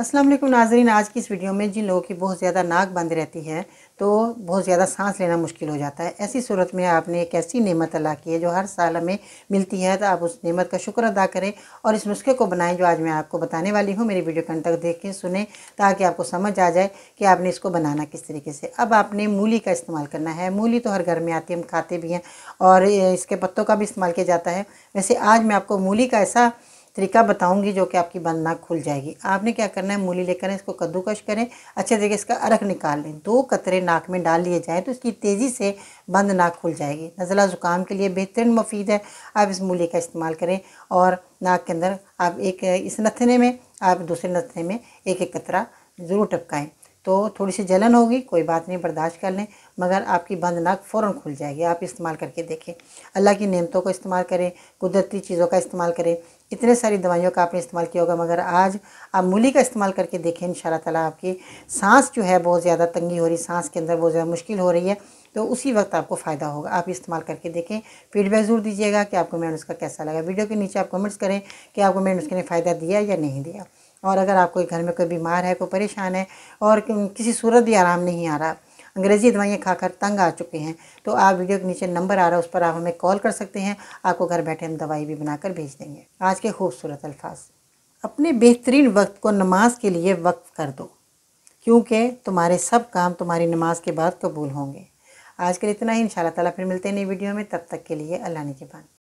अस्सलाम वालेकुम नाजरीन आज की इस वीडियो में जिन लोगों की बहुत ज़्यादा नाक बंद रहती है तो बहुत ज़्यादा सांस लेना मुश्किल हो जाता है ऐसी सूरत में आपने एक ऐसी नेमत अल्लाह की है जो हर साल हमें मिलती है तो आप उस नेमत का शुक्र अदा करें और इस नुस्खे को बनाएं जो आज मैं आपको बताने वाली हूँ मेरी वीडियो कंटक तक देखें सुने ताकि आपको समझ आ जाए कि आपने इसको बनाना किस तरीके से अब आपने मूली का इस्तेमाल करना है मूली तो हर घर में आती है हम खाते भी हैं और इसके पत्तों का भी इस्तेमाल किया जाता है वैसे आज मैं आपको मूली का ऐसा तरीका बताऊंगी जो कि आपकी बंद नाक खुल जाएगी आपने क्या करना है मूली लेकर इसको कद्दूकश करें अच्छे तरीके इसका अरख निकाल लें दो कतरे नाक में डाल लिए जाएँ तो इसकी तेज़ी से बंद नाक खुल जाएगी नज़ला ज़ुकाम के लिए बेहतरीन मुफीद है आप इस मूली का इस्तेमाल करें और नाक के अंदर आप एक इस नथने में आप दूसरे नथने में एक एक कतरा ज़रूर टपकाएँ तो थोड़ी सी जलन होगी कोई बात नहीं बर्दाश्त कर लें मगर आपकी बंद नाक फ़ौर खुल जाएगी आप इस्तेमाल करके देखें अल्लाह की नेमतों का इस्तेमाल करें कुदरती चीज़ों का इस्तेमाल करें इतने सारी दवाइयों का आपने इस्तेमाल किया होगा मगर आज आप मूली का इस्तेमाल करके देखें इन ताला आपकी सांस जो है बहुत ज़्यादा तंगी हो रही सांस के अंदर बहुत ज़्यादा मुश्किल हो रही है तो उसी वक्त आपको फ़ायदा होगा आप इस्तेमाल करके देखें फीडबैक ज़रूर दीजिएगा कि आपको मैंने उसका कैसा लगा वीडियो के नीचे आप कमेंट्स करें कि आपको मैंने उसके लिए फ़ायदा दिया या नहीं दिया और अगर आप कोई घर में कोई बीमार है कोई परेशान है और किसी सूरत भी आराम नहीं आ रहा अंग्रेज़ी दवाइयाँ खाकर तंग आ चुके हैं तो आप वीडियो के नीचे नंबर आ रहा है उस पर आप हमें कॉल कर सकते हैं आपको घर बैठे हम दवाई भी बनाकर भेज देंगे आज के खूबसूरत अल्फाज अपने बेहतरीन वक्त को नमाज के लिए वक्त कर दो क्योंकि तुम्हारे सब काम तुम्हारी नमाज के बाद कबूल होंगे आज के लिए इतना ही इन शाला फिर मिलते हैं नई वीडियो में तब तक के लिए अल्लाह ने के